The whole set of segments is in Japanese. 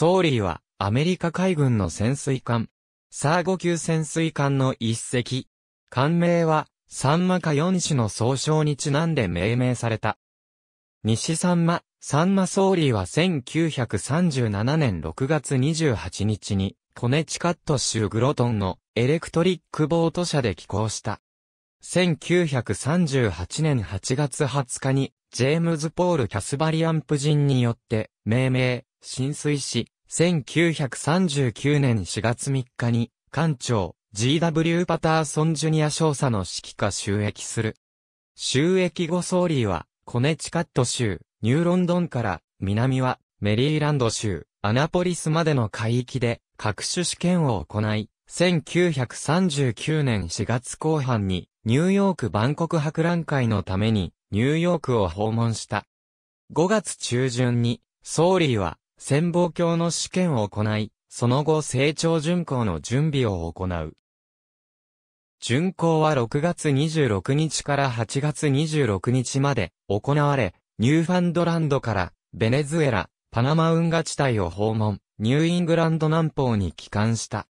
ソーリーは、アメリカ海軍の潜水艦。サーゴ級潜水艦の一隻。艦名は、サンマか四種の総称にちなんで命名された。西サンマ、サンマソーリーは1937年6月28日に、コネチカット州グロトンのエレクトリックボート社で寄港した。1938年8月20日に、ジェームズ・ポール・キャスバリアンプ人によって、命名、浸水し、1939年4月3日に、艦長、G.W. パターソン・ジュニア少佐の指揮下収益する。収益後ソーリーは、コネチカット州、ニューロンドンから、南は、メリーランド州、アナポリスまでの海域で、各種試験を行い、1939年4月後半に、ニューヨーク万国博覧会のために、ニューヨークを訪問した。5月中旬に、ソーリーは、潜望鏡の試験を行い、その後成長巡航の準備を行う。巡航は6月26日から8月26日まで行われ、ニューファンドランドからベネズエラ、パナマ運河地帯を訪問、ニューイングランド南方に帰還した。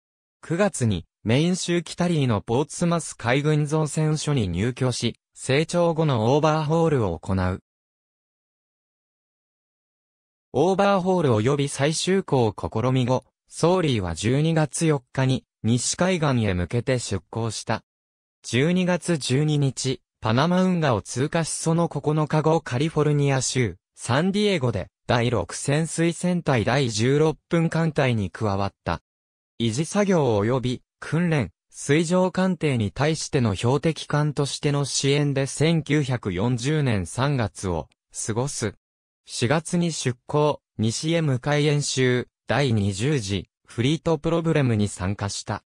9月にメイン州キタリーのポーツマス海軍造船所に入居し、成長後のオーバーホールを行う。オーバーホール及び最終行を試み後、ソーリーは12月4日に西海岸へ向けて出港した。12月12日、パナマ運河を通過しその9日後カリフォルニア州、サンディエゴで第6潜水船隊第16分艦隊に加わった。維持作業及び訓練、水上艦艇に対しての標的艦としての支援で1940年3月を過ごす。4月に出港、西へ向かい演習、第20次、フリートプロブレムに参加した。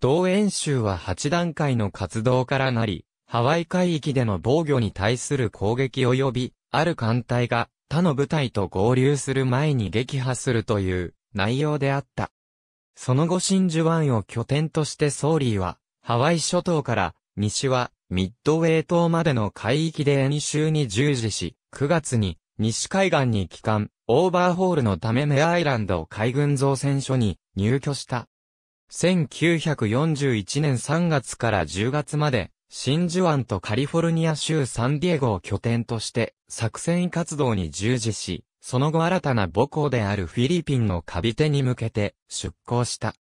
同演習は8段階の活動からなり、ハワイ海域での防御に対する攻撃及び、ある艦隊が他の部隊と合流する前に撃破するという内容であった。その後真珠湾を拠点としてソーリーは、ハワイ諸島から西はミッドウェイ島までの海域で演習に従事し、9月に西海岸に帰還、オーバーホールのためメアイランド海軍造船所に入居した。1941年3月から10月まで、真珠湾とカリフォルニア州サンディエゴを拠点として作戦活動に従事し、その後新たな母校であるフィリピンのカビテに向けて出港した。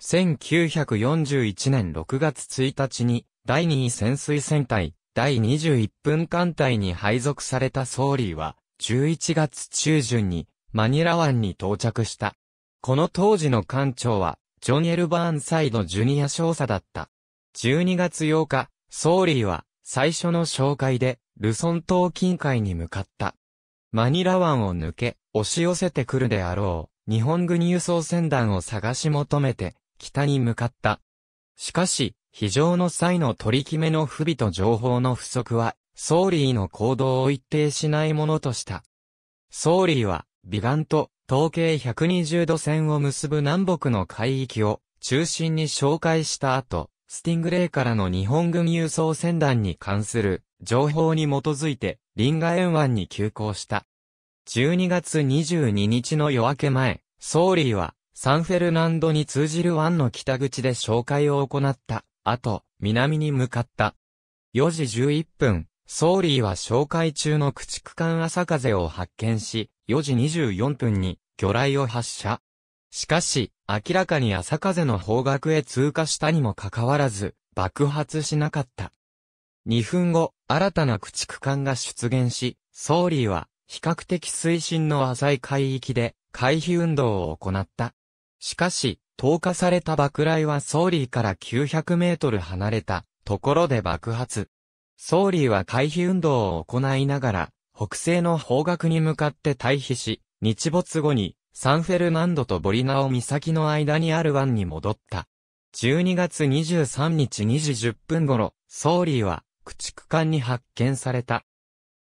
1941年6月1日に第2位潜水船隊第21分艦隊に配属されたソーリーは11月中旬にマニラ湾に到着した。この当時の艦長は、ジョン・エル・バーンサイド・ジュニア少佐だった。12月8日、ソーリーは、最初の紹介で、ルソン島近海に向かった。マニラ湾を抜け、押し寄せてくるであろう、日本軍輸送船団を探し求めて、北に向かった。しかし、非常の際の取り決めの不備と情報の不足はソーリーの行動を一定しないものとした。ソーリーは、美顔と東経120度線を結ぶ南北の海域を中心に紹介した後、スティングレイからの日本軍輸送船団に関する情報に基づいて、リンガ沿岸に急行した。12月22日の夜明け前、ソーリーは、サンフェルナンドに通じる湾の北口で紹介を行った。後、南に向かった。4時11分、ソーリーは紹介中の駆逐艦朝風を発見し、4時24分に魚雷を発射。しかし、明らかに朝風の方角へ通過したにもかかわらず、爆発しなかった。2分後、新たな駆逐艦が出現し、ソーリーは比較的水深の浅い海域で回避運動を行った。しかし、投下された爆雷はソーリーから900メートル離れたところで爆発。ソーリーは回避運動を行いながら、北西の方角に向かって退避し、日没後に、サンフェルナンドとボリナオ岬の間にある湾に戻った。12月23日2時10分頃、ソーリーは、駆逐艦に発見された。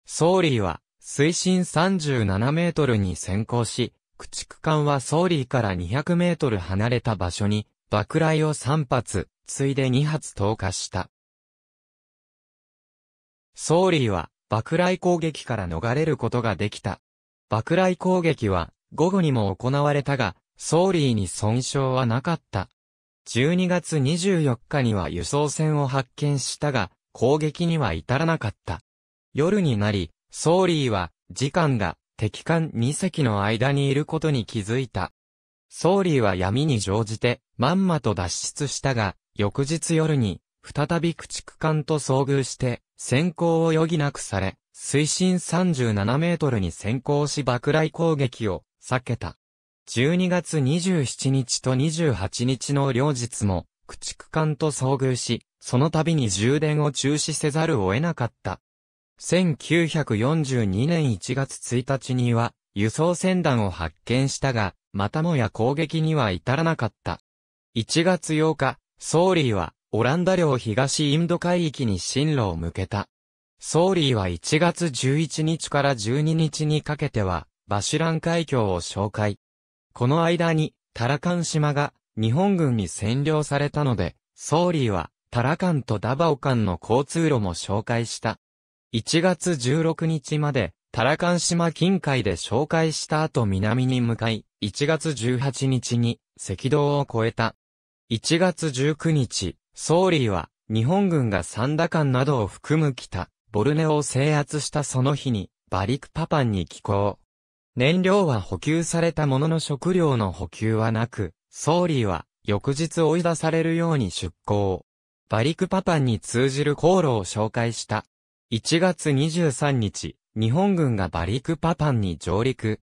ソーリーは、水深37メートルに先行し、駆逐艦はソーリーから200メートル離れた場所に、爆雷を3発、ついで2発投下した。ソーリーは、爆雷攻撃から逃れることができた。爆雷攻撃は、午後にも行われたが、ソーリーに損傷はなかった。12月24日には輸送船を発見したが、攻撃には至らなかった。夜になり、ソーリーは、時間が敵艦2隻の間にいることに気づいた。ソーリーは闇に乗じて、まんまと脱出したが、翌日夜に、再び駆逐艦と遭遇して、先行を余儀なくされ、水深37メートルに先行し爆雷攻撃を避けた。12月27日と28日の両日も、駆逐艦と遭遇し、その度に充電を中止せざるを得なかった。1942年1月1日には、輸送船団を発見したが、またもや攻撃には至らなかった。1月8日、ソーリーは、オランダ領東インド海域に進路を向けた。ソーリーは1月11日から12日にかけては、バシュラン海峡を紹介。この間に、タラカン島が日本軍に占領されたので、ソーリーはタラカンとダバオ間の交通路も紹介した。1月16日まで、タラカン島近海で紹介した後南に向かい、1月18日に赤道を越えた。1月19日、ソーリーは、日本軍がサンダカンなどを含む北、ボルネを制圧したその日に、バリクパパンに寄港。燃料は補給されたものの食料の補給はなく、ソーリーは翌日追い出されるように出港。バリクパパンに通じる航路を紹介した。1月23日、日本軍がバリクパパンに上陸。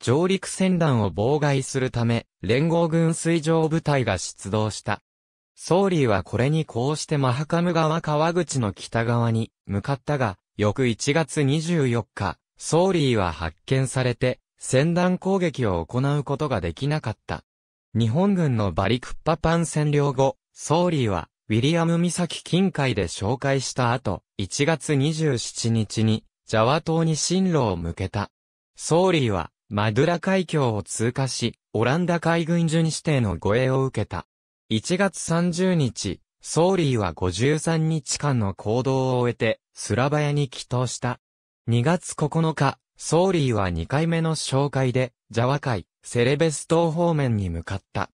上陸船団を妨害するため、連合軍水上部隊が出動した。ソーリーはこれにこうしてマハカム川川口の北側に向かったが、翌1月24日、ソーリーは発見されて、戦弾攻撃を行うことができなかった。日本軍のバリクッパパン占領後、ソーリーは、ウィリアム岬近海で紹介した後、1月27日に、ジャワ島に進路を向けた。ソーリーは、マドゥラ海峡を通過し、オランダ海軍巡視艇の護衛を受けた。1月30日、ソーリーは53日間の行動を終えて、スラバヤに帰投した。2月9日、ソーリーは2回目の紹介で、ジャワ海、セレベス島方面に向かった。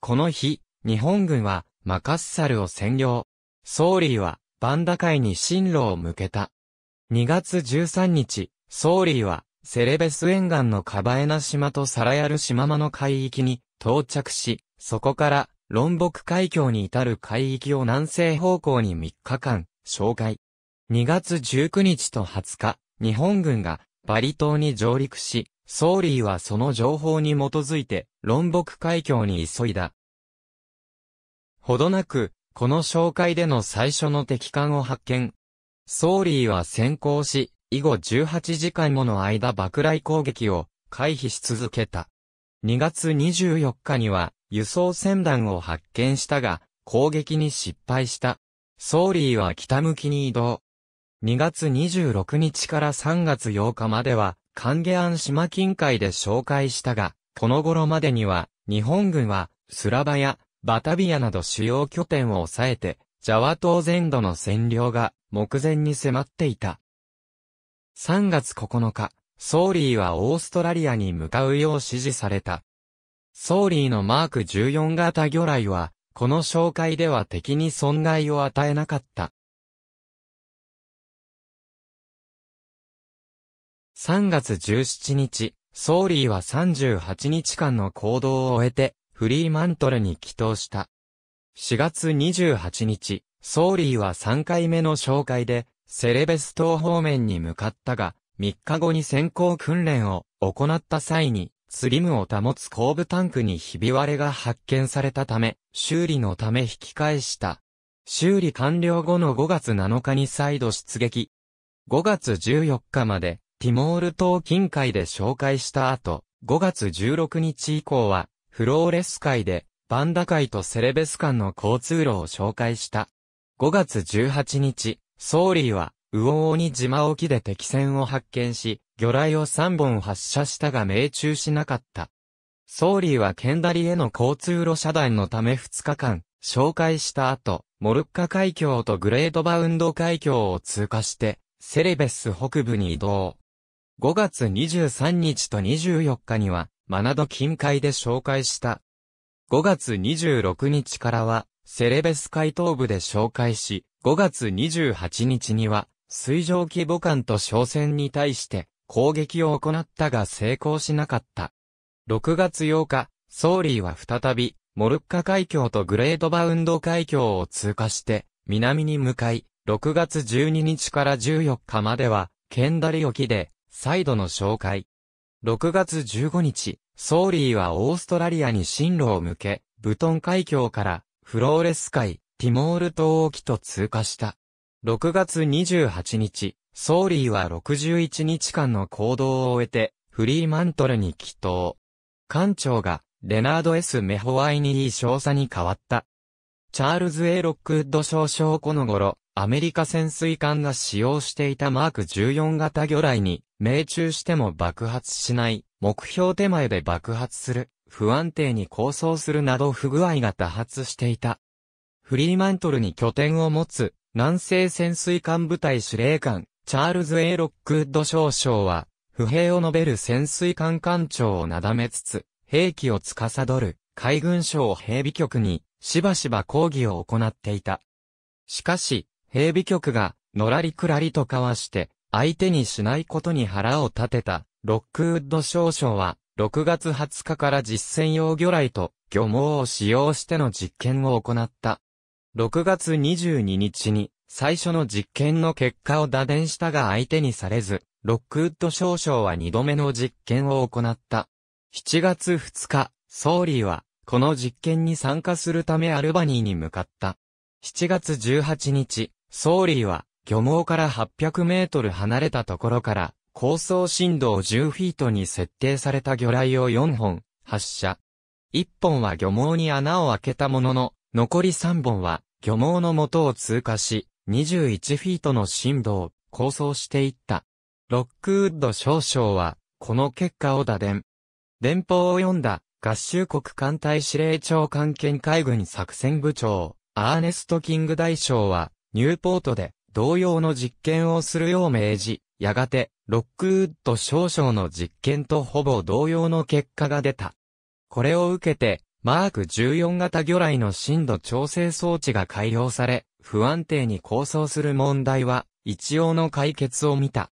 この日、日本軍は、マカッサルを占領。ソーリーは、バンダ海に進路を向けた。2月13日、ソーリーは、セレベス沿岸のカバエナ島とサラヤル島間の海域に到着し、そこから論北海峡に至る海域を南西方向に3日間、紹介。2月19日と20日、日本軍がバリ島に上陸し、ソーリーはその情報に基づいて、論北海峡に急いだ。ほどなく、この紹介での最初の敵艦を発見。ソーリーは先行し、以後18時間もの間爆雷攻撃を回避し続けた。2月24日には、輸送船団を発見したが、攻撃に失敗した。ソーリーは北向きに移動。2月26日から3月8日までは、カンゲアン島近海で紹介したが、この頃までには、日本軍は、スラバや、バタビアなど主要拠点を抑えて、ジャワ島全土の占領が、目前に迫っていた。3月9日、ソーリーはオーストラリアに向かうよう指示された。ソーリーのマーク14型魚雷は、この紹介では敵に損害を与えなかった。3月17日、ソーリーは38日間の行動を終えて、フリーマントルに帰投した。4月28日、ソーリーは3回目の紹介で、セレベス島方面に向かったが、3日後に先行訓練を行った際に、スリムを保つ後部タンクにひび割れが発見されたため、修理のため引き返した。修理完了後の5月7日に再度出撃。5月14日まで、ティモール島近海で紹介した後、5月16日以降は、フローレス海で、バンダ海とセレベス間の交通路を紹介した。5月18日、ソーリーは、ウオオニ島沖で敵船を発見し、魚雷を3本発射したが命中しなかった。ソーリーはケンダリへの交通路遮断のため2日間、紹介した後、モルッカ海峡とグレートバウンド海峡を通過して、セレベス北部に移動。5月23日と24日には、マナド近海で紹介した。5月26日からは、セレベス海東部で紹介し、5月28日には、水蒸気母艦と商船に対して、攻撃を行ったが成功しなかった。6月8日、ソーリーは再び、モルッカ海峡とグレートバウンド海峡を通過して、南に向かい、6月12日から14日までは、ケンダリ沖で、再度の紹介。6月15日、ソーリーはオーストラリアに進路を向け、ブトン海峡から、フローレス海、ティモール島沖と通過した。6月28日、ソーリーは61日間の行動を終えて、フリーマントルに帰投。艦長が、レナード S・ メホワイニー少佐に変わった。チャールズ・ A・ ロックウッド少将この頃、アメリカ潜水艦が使用していたマーク14型魚雷に、命中しても爆発しない、目標手前で爆発する、不安定に構想するなど不具合が多発していた。フリーマントルに拠点を持つ、南西潜水艦部隊司令官、チャールズ・エ A・ ロックウッド少将は、不平を述べる潜水艦艦長をなだめつつ、兵器を司る海軍省兵備局にしばしば抗議を行っていた。しかし、兵備局がのらりくらりとかわして相手にしないことに腹を立てたロックウッド少将は6月20日から実践用魚雷と漁網を使用しての実験を行った。6月22日に最初の実験の結果を打電したが相手にされず、ロックウッド少将は2度目の実験を行った。7月2日、ソーリーは、この実験に参加するためアルバニーに向かった。7月18日、ソーリーは、漁網から800メートル離れたところから、高層振動10フィートに設定された魚雷を4本、発射。1本は漁網に穴を開けたものの、残り3本は、漁網の元を通過し、21フィートの振動を構想していった。ロックウッド少将は、この結果を打電。電報を読んだ、合衆国艦隊司令長官兼海軍作戦部長、アーネスト・キング大将は、ニューポートで同様の実験をするよう命じ、やがて、ロックウッド少将の実験とほぼ同様の結果が出た。これを受けて、マーク14型魚雷の震度調整装置が改良され、不安定に構想する問題は、一応の解決を見た。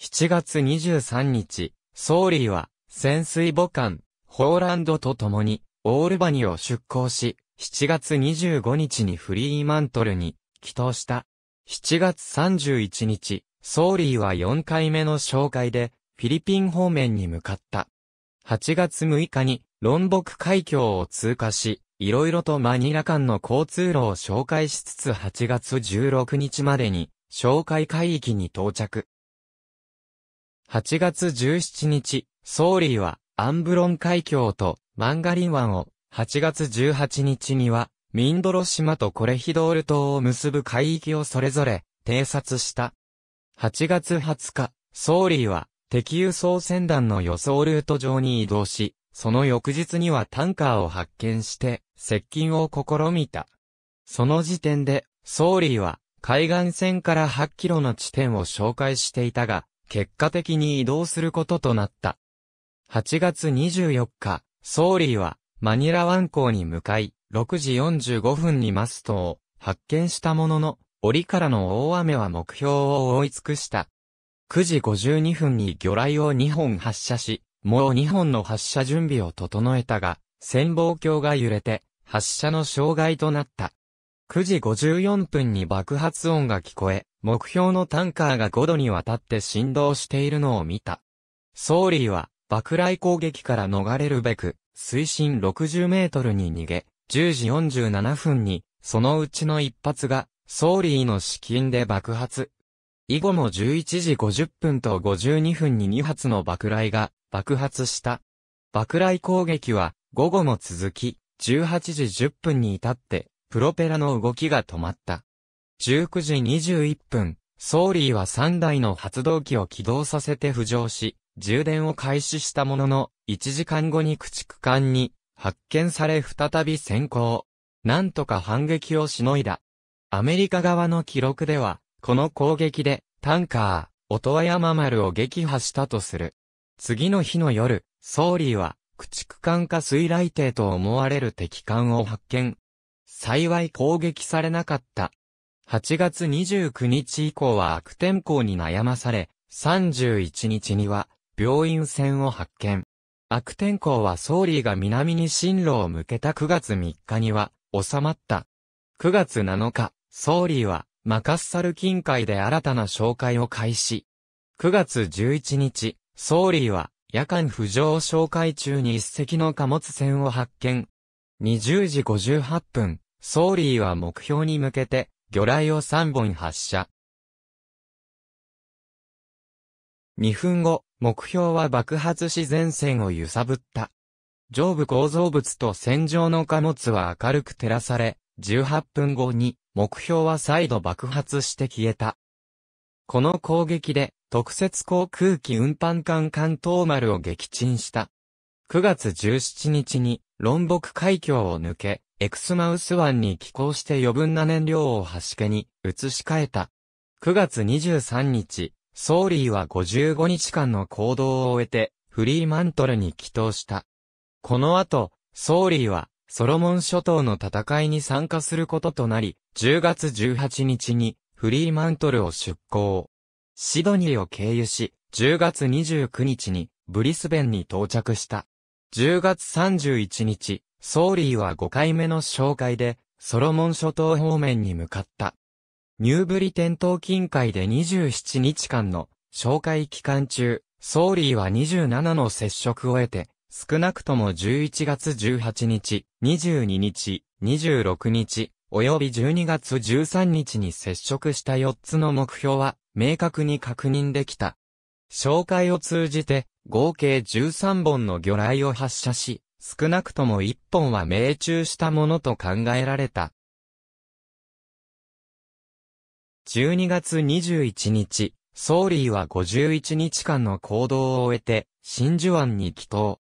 7月23日、ソーリーは、潜水母艦、ホーランドと共に、オールバニを出港し、7月25日にフリーマントルに、帰島した。7月31日、ソーリーは4回目の紹介で、フィリピン方面に向かった。8月6日に、論北海峡を通過し、いろいろとマニラ間の交通路を紹介しつつ8月16日までに、紹介海域に到着。8月17日、ソーリーは、アンブロン海峡とマンガリン湾を、8月18日には、ミンドロ島とコレヒドール島を結ぶ海域をそれぞれ、偵察した。8月20日、ソーリーは、敵輸送船団の予想ルート上に移動し、その翌日にはタンカーを発見して、接近を試みた。その時点で、ソーリーは、海岸線から8キロの地点を紹介していたが、結果的に移動することとなった。8月24日、ソーリーは、マニラ湾港に向かい、6時45分にマストを発見したものの、折からの大雨は目標を覆い尽くした。9時52分に魚雷を2本発射し、もう2本の発射準備を整えたが、潜望鏡が揺れて、発射の障害となった。9時54分に爆発音が聞こえ、目標のタンカーが5度にわたって振動しているのを見た。ソーリーは、爆雷攻撃から逃れるべく、水深60メートルに逃げ、10時47分に、そのうちの一発が、ソーリーの資金で爆発。以後も11時50分と52分に2発の爆雷が爆発した。爆雷攻撃は午後も続き、18時10分に至って、プロペラの動きが止まった。19時21分、ソーリーは3台の発動機を起動させて浮上し、充電を開始したものの、1時間後に駆逐艦に発見され再び先行。なんとか反撃をしのいだ。アメリカ側の記録では、この攻撃で、タンカー、音羽山丸を撃破したとする。次の日の夜、ソーリーは、駆逐艦か水雷艇と思われる敵艦を発見。幸い攻撃されなかった。8月29日以降は悪天候に悩まされ、31日には病院船を発見。悪天候はソーリーが南に進路を向けた9月3日には収まった。9月7日、ソーリーはマカッサル近海で新たな紹介を開始。9月11日、ソーリーは夜間浮上哨戒中に一隻の貨物船を発見。20時58分、ソーリーは目標に向けて、魚雷を3本発射。2分後、目標は爆発し前線を揺さぶった。上部構造物と戦場の貨物は明るく照らされ、18分後に目標は再度爆発して消えた。この攻撃で特設航空機運搬艦関東丸を撃沈した。9月17日に論北海峡を抜け、エクスマウス湾に寄港して余分な燃料を端家に移し替えた。9月23日、ソーリーは55日間の行動を終えて、フリーマントルに帰投した。この後、ソーリーは、ソロモン諸島の戦いに参加することとなり、10月18日に、フリーマントルを出港。シドニーを経由し、10月29日にブリスベンに到着した。10月31日、ソーリーは5回目の紹介で、ソロモン諸島方面に向かった。ニューブリテン島近海で27日間の紹介期間中、ソーリーは27の接触を得て、少なくとも11月18日、22日、26日、及び12月13日に接触した4つの目標は明確に確認できた。紹介を通じて合計13本の魚雷を発射し、少なくとも1本は命中したものと考えられた。12月21日、ソーリーは51日間の行動を終えて、真珠湾に帰島。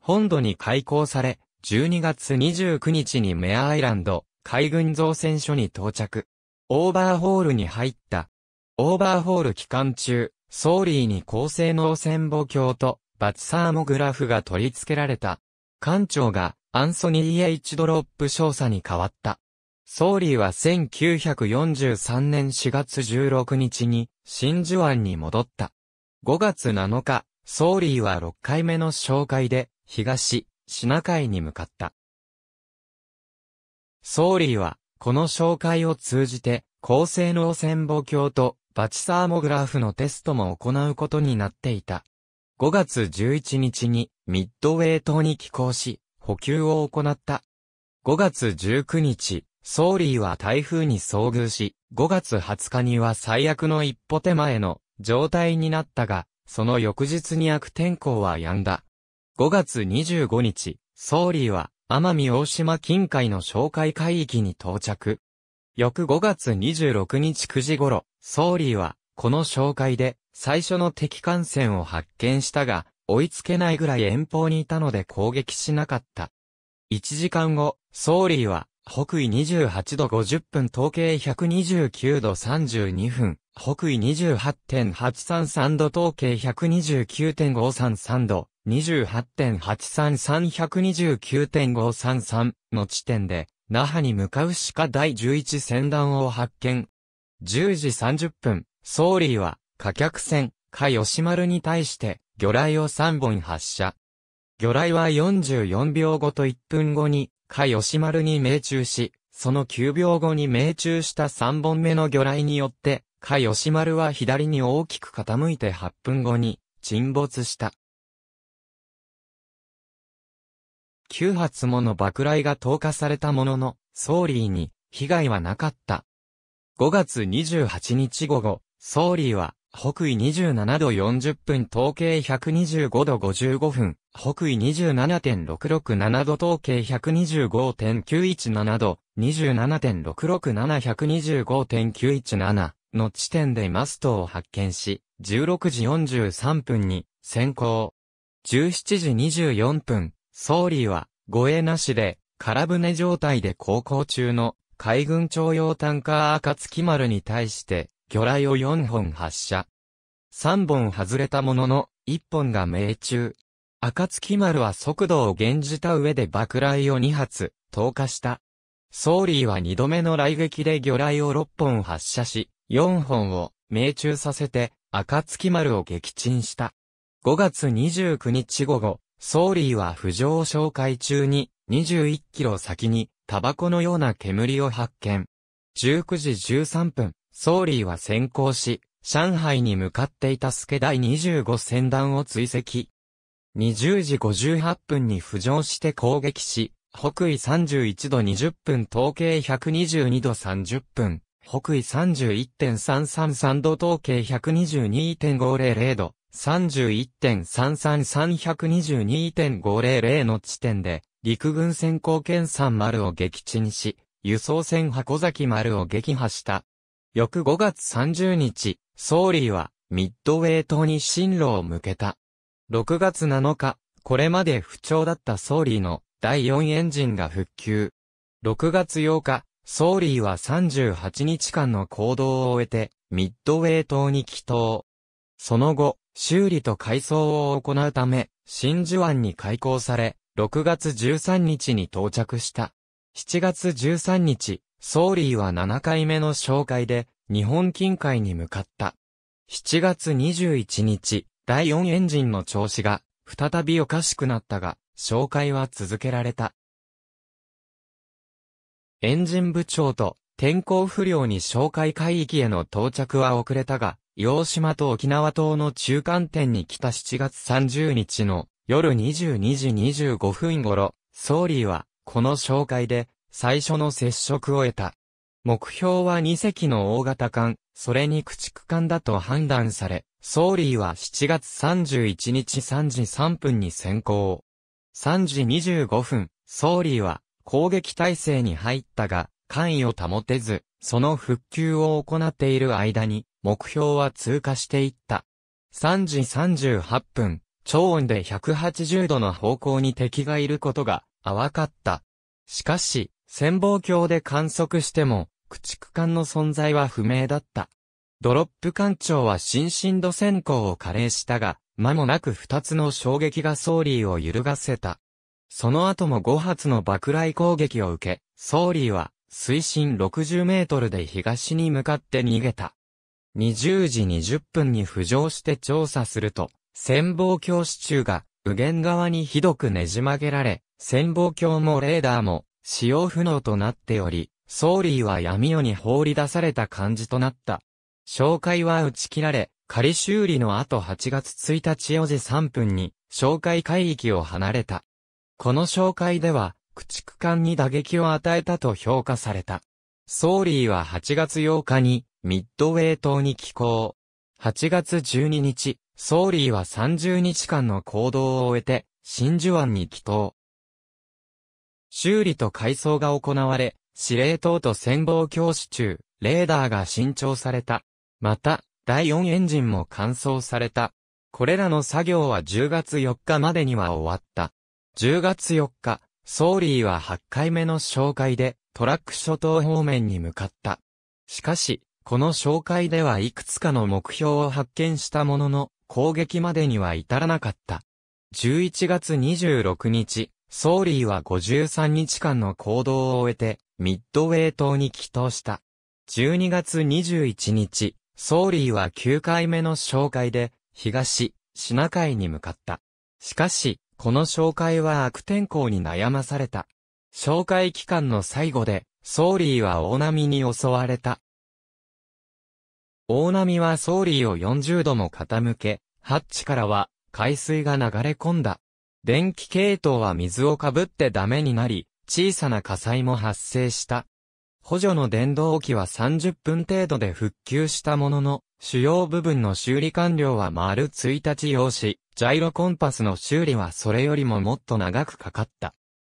本土に開港され、12月29日にメアアイランド、海軍造船所に到着。オーバーホールに入った。オーバーホール期間中、ソーリーに高性能潜望鏡とバツサーモグラフが取り付けられた。艦長がアンソニー・ H・ ドロップ少佐に変わった。ソーリーは1943年4月16日に真珠湾に戻った。5月7日、ソーリーは6回目の紹介で東シナ海に向かった。ソーリーは、この紹介を通じて、高性能潜望鏡とバチサーモグラフのテストも行うことになっていた。5月11日にミッドウェイ島に寄港し、補給を行った。5月19日、ソーリーは台風に遭遇し、5月20日には最悪の一歩手前の状態になったが、その翌日に悪天候は止んだ。5月25日、ソーリーは奄美大島近海の紹介海域に到着。翌5月26日9時頃、ソーリーは、この紹介で、最初の敵艦船を発見したが、追いつけないぐらい遠方にいたので攻撃しなかった。1時間後、ソーリーは、北緯28度50分東経129度32分、北緯28.833度東経129.533度、28.833-129.533の地点で、那覇に向かう鹿第11船団を発見。10時30分、ソーリーは、火客船、か吉丸に対して、魚雷を3本発射。魚雷は44秒後と1分後に、か吉丸に命中し、その9秒後に命中した3本目の魚雷によって、か吉丸は左に大きく傾いて8分後に、沈没した。9発もの爆雷が投下されたものの、ソーリーに被害はなかった。5月28日午後、ソーリーは北緯27度40分統計125度55分、北緯27.667度統計125.917度、27.667125.917の地点でマストを発見し、16時43分に先行。17時24分、総理は、護衛なしで、空船状態で航行中の海軍徴用タンカー暁丸に対して、魚雷を4本発射。3本外れたものの、1本が命中。暁丸は速度を減じた上で爆雷を2発、投下した。ソーリーは2度目の雷撃で魚雷を6本発射し、4本を命中させて、暁丸を撃沈した。5月29日午後、ソーリーは浮上紹介中に21キロ先にタバコのような煙を発見。19時13分、ソーリーは先行し、上海に向かっていたスケ第25船団を追跡。20時58分に浮上して攻撃し、北緯31度20分統計122度30分、北緯31.333度統計122.500度、31.33322.500の地点で、陸軍先行県山丸を撃沈し、輸送船箱崎丸を撃破した。翌5月30日、ソーリーは、ミッドウェイ島に進路を向けた。6月7日、これまで不調だったソーリーの第4エンジンが復旧。6月8日、ソーリーは38日間の行動を終えて、ミッドウェイ島に帰島。その後、修理と改装を行うため、真珠湾に開港され、6月13日に到着した。7月13日、ソーリーは7回目の紹介で、日本近海に向かった。7月21日、第4エンジンの調子が、再びおかしくなったが、紹介は続けられた。エンジン部長と天候不良に紹介海域への到着は遅れたが、洋島と沖縄島の中間点に来た7月30日の夜22時25分頃、ソーリーはこの紹介で最初の接触を得た。目標は2隻の大型艦、それに駆逐艦だと判断され、ソーリーは7月31日3時3分に先行。3時25分、ソーリーは攻撃態勢に入ったが、関与を保てず、その復旧を行っている間に、目標は通過していった。3時38分、超音で180度の方向に敵がいることが、わかった。しかし、潜望鏡で観測しても、駆逐艦の存在は不明だった。ドロップ艦長は新進度先行を加齢したが、間もなく二つの衝撃がソーリーを揺るがせた。その後も5発の爆雷攻撃を受け、ソーリーは水深60メートルで東に向かって逃げた。20時20分に浮上して調査すると、潜望鏡支柱が右舷側にひどくねじ曲げられ、潜望鏡もレーダーも使用不能となっており、ソーリーは闇夜に放り出された感じとなった。紹介は打ち切られ、仮修理の後8月1日4時3分に、紹介海域を離れた。この紹介では、駆逐艦に打撃を与えたと評価された。ソーリーは8月8日に、ミッドウェー島に寄港。8月12日、ソーリーは30日間の行動を終えて、真珠湾に寄港。修理と改装が行われ、司令塔と潜望教師中、レーダーが新調された。また、第4エンジンも乾燥された。これらの作業は10月4日までには終わった。10月4日、ソーリーは8回目の紹介で、トラック諸島方面に向かった。しかし、この紹介ではいくつかの目標を発見したものの、攻撃までには至らなかった。11月26日、ソーリーは53日間の行動を終えて、ミッドウェイ島に帰島した。12月21日、ソーリーは9回目の紹介で、東、シナ海に向かった。しかし、この紹介は悪天候に悩まされた。紹介期間の最後で、ソーリーは大波に襲われた。大波は総理を40度も傾け、ハッチからは海水が流れ込んだ。電気系統は水をかぶってダメになり、小さな火災も発生した。補助の電動機は30分程度で復旧したものの、主要部分の修理完了は丸1日用し、ジャイロコンパスの修理はそれよりももっと長くかかった。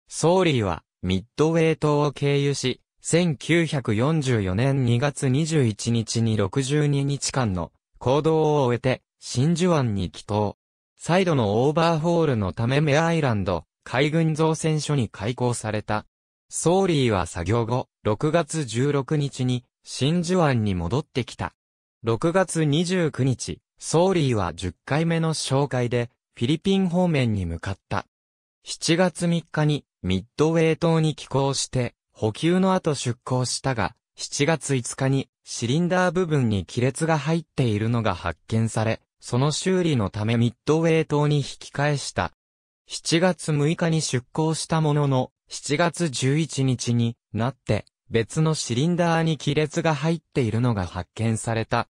ソーリーは、ミッドウェイ島を経由し、1944年2月21日に62日間の行動を終えて、真珠湾に帰島。再度のオーバーホールのためメアイランド海軍造船所に開港された。ソーリーは作業後、6月16日に真珠湾に戻ってきた。6月29日、ソーリーは10回目の紹介でフィリピン方面に向かった。7月3日にミッドウェイ島に寄港して補給の後出港したが、7月5日にシリンダー部分に亀裂が入っているのが発見され、その修理のためミッドウェイ島に引き返した。7月6日に出港したものの、7月11日になって別のシリンダーに亀裂が入っているのが発見された。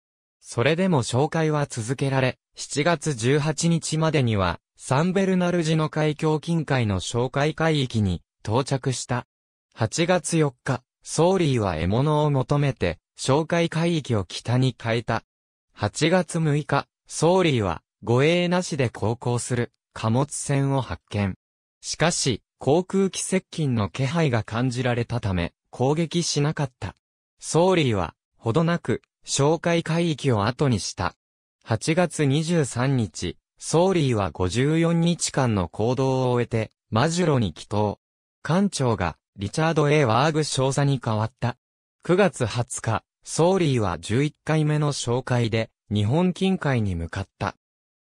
それでも紹介は続けられ、7月18日までにはサンベルナルジの海峡近海の紹介海域に到着した。8月4日、ソーリーは獲物を求めて、紹介海域を北に変えた。8月6日、ソーリーは、護衛なしで航行する、貨物船を発見。しかし、航空機接近の気配が感じられたため、攻撃しなかった。ソーリーは、ほどなく、紹介海域を後にした。8月23日、ソーリーは54日間の行動を終えて、マジュロに帰島。艦長が、リチャード・ A・ ワーグ少佐に変わった。9月20日、ソーリーは11回目の紹介で、日本近海に向かった。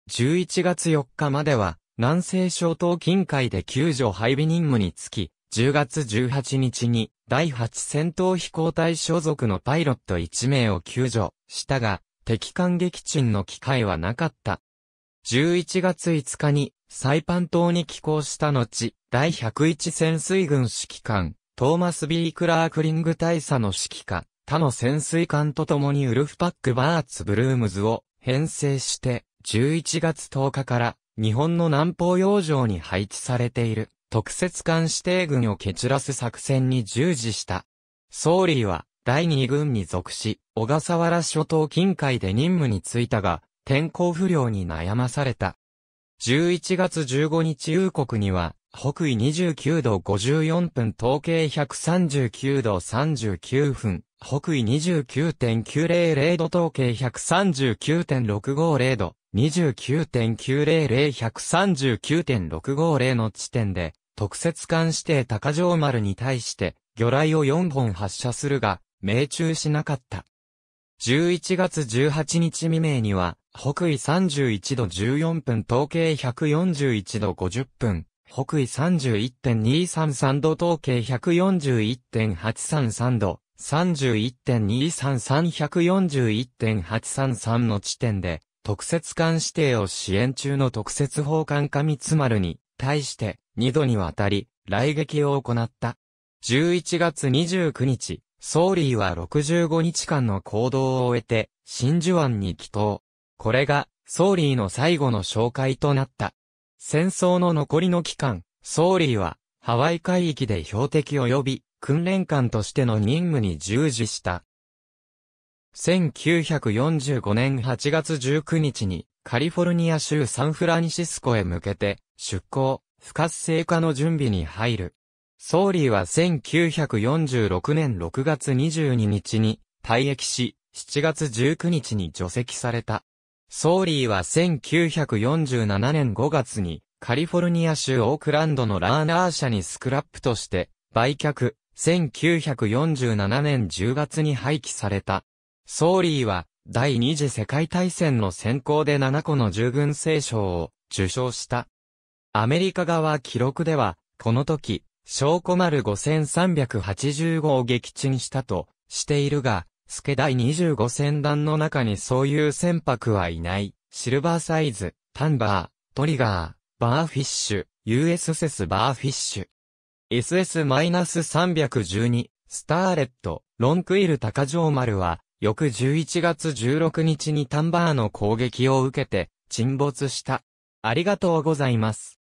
11月4日までは、南西諸島近海で救助配備任務につき、10月18日に、第8戦闘飛行隊所属のパイロット1名を救助したが、敵艦撃沈の機会はなかった。11月5日にサイパン島に寄港した後、第101潜水軍指揮官、トーマス・ビー・クラークリング大佐の指揮官、他の潜水艦と共にウルフパック・バーツ・ブルームズを編成して、11月10日から日本の南方洋上に配置されている特設艦指定軍を蹴散らす作戦に従事した。総理は第2軍に属し、小笠原諸島近海で任務に就いたが、天候不良に悩まされた。11月15日夕刻には、北緯29度54分統計139度39分、北緯29.900度統計139.650度、29.900139.650の地点で、特設艦指定高城丸に対して、魚雷を4本発射するが、命中しなかった。11月18日未明には、北緯31度14分、統計141度50分、北緯31.233度、統計141.833度、31.233141.833の地点で、特設艦指定を支援中の特設法官上津丸に、対して、2度にわたり、来撃を行った。11月29日、ソーリーは65日間の行動を終えて、真珠湾に帰投。これが、ソーリーの最後の紹介となった。戦争の残りの期間、ソーリーは、ハワイ海域で標的及び、訓練官としての任務に従事した。1945年8月19日に、カリフォルニア州サンフランシスコへ向けて、出港、不活性化の準備に入る。ソーリーは1946年6月22日に退役し、7月19日に除籍された。ソーリーは1947年5月にカリフォルニア州オークランドのラーナー社にスクラップとして売却、1947年10月に廃棄された。ソーリーは第二次世界大戦の先行で7個の従軍聖賞を受賞した。アメリカ側記録では、この時、証拠丸5385を撃沈したとしているが、ス助第25船団の中にそういう船舶はいない。シルバーサイズ、タンバー、トリガー、バーフィッシュ、US s バーフィッシュ。SS-312、スターレット、ロンクイル高城丸は、翌11月16日にタンバーの攻撃を受けて、沈没した。ありがとうございます。